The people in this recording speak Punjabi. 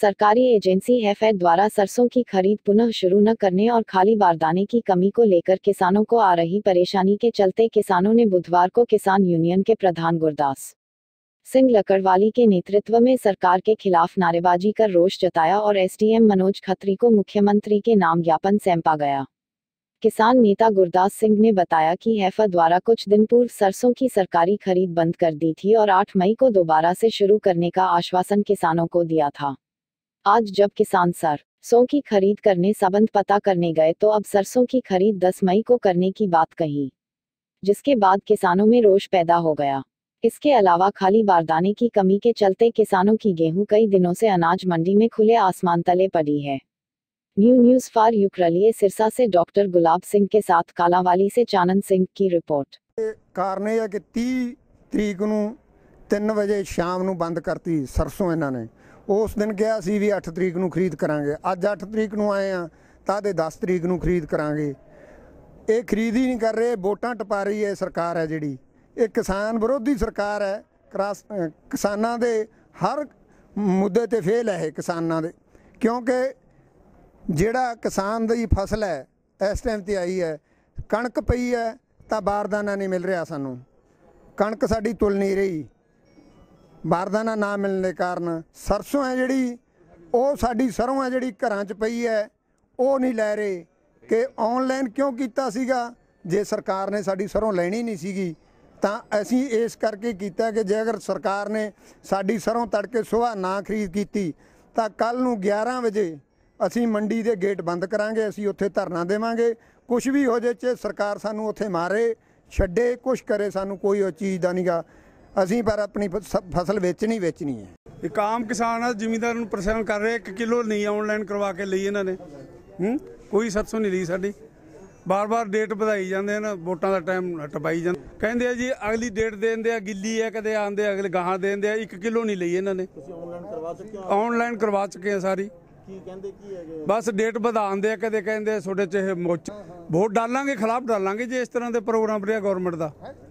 सरकारी एजेंसी हैफेड द्वारा सरसों की खरीद पुनः शुरू न करने और खाली बारदाने की कमी को लेकर किसानों को आ रही परेशानी के चलते किसानों ने बुधवार को किसान यूनियन के प्रधान गुरदास सिंह लकड़वाली के नेतृत्व में सरकार के खिलाफ नारेबाजी कर रोष जताया और एसडीएम मनोज खत्री को मुख्यमंत्री के नाम ज्ञापन सौंपा गया किसान नेता गुरदास सिंह ने बताया कि हैफा द्वारा कुछ दिन पूर्व सरसों की सरकारी खरीद बंद कर दी थी और 8 मई को दोबारा से शुरू करने का आश्वासन किसानों को दिया था आज जब किसान सरसों की खरीद करने संबंध पता करने गए तो अब सरसों की खरीद 10 मई को करने की बात कही जिसके बाद किसानों में रोष पैदा हो गया इसके अलावा खाली बारदाने की कमी के चलते किसानों की गेहूं कई दिनों से अनाज मंडी में खुले आसमान तले पड़ी है न्यू न्यूज फॉर यूक्रेलिए सिरसा से डॉक्टर गुलाब सिंह के साथ कालावाली से चानन सिंह की रिपोर्ट कारण ਇਹ ਹੈ ਕਿ 30 ਤਰੀਕ ਨੂੰ बजे शाम बंद करती सरसों इन्होंने ਉਸ ਦਿਨ ਕਿਹਾ ਸੀ ਵੀ 8 ਤਰੀਕ ਨੂੰ ਖਰੀਦ ਕਰਾਂਗੇ ਅੱਜ 8 ਤਰੀਕ ਨੂੰ ਆਏ ਆ ਤਾਂ ਦੇ 10 ਤਰੀਕ ਨੂੰ ਖਰੀਦ ਕਰਾਂਗੇ ਇਹ ਖਰੀਦ ਹੀ ਨਹੀਂ ਕਰ ਰਹੇ ਵੋਟਾਂ ਟਪਾ ਰਹੀ ਹੈ ਸਰਕਾਰ ਹੈ ਜਿਹੜੀ ਇਹ ਕਿਸਾਨ ਵਿਰੋਧੀ ਸਰਕਾਰ ਹੈ ਕਿਸਾਨਾਂ ਦੇ ਹਰ ਮੁੱਦੇ ਤੇ ਫੇਲ ਹੈ ਇਹ ਕਿਸਾਨਾਂ ਦੇ ਕਿਉਂਕਿ ਜਿਹੜਾ ਕਿਸਾਨ ਦੀ ਫਸਲ ਹੈ ਇਸ ਟਾਈਮ ਤੇ ਆਈ ਹੈ ਕਣਕ ਪਈ ਹੈ ਤਾਂ ਬਾਰਦਾਨਾ ਨਹੀਂ ਮਿਲ ਰਿਹਾ ਸਾਨੂੰ ਕਣਕ ਸਾਡੀ ਤੁਲ ਨਹੀਂ ਰਹੀ ਬਾਰਦਾਨਾ ਨਾ ਮਿਲਣ ਦੇ ਕਾਰਨ ਸਰਸੋਂ ਹੈ ਜਿਹੜੀ ਉਹ ਸਾਡੀ ਸਰੋਂ ਹੈ ਜਿਹੜੀ ਘਰਾਂ 'ਚ ਪਈ ਹੈ ਉਹ ਨਹੀਂ ਲੈ ਰਹੇ ਕਿ ਆਨਲਾਈਨ ਕਿਉਂ ਕੀਤਾ ਸੀਗਾ ਜੇ ਸਰਕਾਰ ਨੇ ਸਾਡੀ ਸਰੋਂ ਲੈਣੀ ਨਹੀਂ ਸੀਗੀ ਤਾਂ ਅਸੀਂ ਇਸ ਕਰਕੇ ਕੀਤਾ ਕਿ ਜੇ ਅਗਰ ਸਰਕਾਰ ਨੇ ਸਾਡੀ ਸਰੋਂ ਤੜਕੇ ਸਵੇਰ ਨਾ ਖਰੀਦ ਕੀਤੀ ਤਾਂ ਕੱਲ ਨੂੰ 11 ਵਜੇ ਅਸੀਂ ਮੰਡੀ ਦੇ ਗੇਟ ਬੰਦ ਕਰਾਂਗੇ ਅਸੀਂ ਉੱਥੇ ਧਰਨਾ ਦੇਵਾਂਗੇ ਕੁਝ ਵੀ ਹੋ ਜੇ ਚ ਸਰਕਾਰ ਸਾਨੂੰ ਉੱਥੇ ਮਾਰੇ ਛੱਡੇ ਕੁਝ ਕਰੇ ਸਾਨੂੰ ਕੋਈ ਉਹ ਚੀਜ਼ ਦਾ ਨਹੀਂਗਾ ਅਸੀਂ ਪਰ ਆਪਣੀ ਫਸਲ ਵੇਚਣੀ ਵੇਚਣੀ ਹੈ ਇੱਕ ਆਮ ਕਿਸਾਨ ਆ ਜ਼ਿਮੀਂਦਾਰ ਨੂੰ ਪ੍ਰਸੰਨ ਕਰ ਰਿਹਾ 1 ਕਿਲੋ ਨਹੀਂ ਆਨਲਾਈਨ ਕਰਵਾ ਕੇ ਲਈ ਇਹਨਾਂ ਨੇ ਹੂੰ ਕੋਈ 700 ਨਹੀਂ ਲਈ ਸਾਡੀ ਬਾਰ-ਬਾਰ ਡੇਟ ਵਧਾਈ ਜਾਂਦੇ ਨੇ ਵੋਟਾਂ ਦਾ ਟਾਈਮ ਟਪਾਈ ਜਾਂਦੇ ਕਹਿੰਦੇ ਆ ਜੀ ਅਗਲੀ ਡੇਟ ਦੇਂਦੇ ਆ ਗਿੱਲੀ ਆ ਕਦੇ ਆਂਦੇ ਅਗਲੇ ਗਾਹਾਂ ਦੇਂਦੇ ਆ 1 ਕਿਲੋ ਨਹੀਂ ਲਈ ਇਹਨਾਂ ਨੇ ਤੁਸੀਂ ਆਨਲਾਈਨ ਕਰਵਾ ਚੁੱਕੇ ਹੋ ਆਨਲਾਈਨ ਕਰਵਾ ਚੁੱਕੇ ਆ ਸਾਰੀ ਕੀ ਕਹਿੰਦੇ ਕੀ ਹੈਗੇ ਬਸ ਡੇਟ ਵਧਾਉਂਦੇ ਆ ਕਦੇ ਕਹਿੰਦੇ ਤੁਹਾਡੇ ਚ ਇਹ ਮੋਚ ਵੋਟ ਡਾਲਾਂਗੇ ਖਿਲਾਫ ਡਾਲਾਂਗੇ ਜੇ ਇਸ ਤਰ੍ਹਾਂ ਦੇ ਪ੍ਰੋਗਰਾਮ ਰਿਹਾ ਗਵਰਨਮੈਂਟ ਦਾ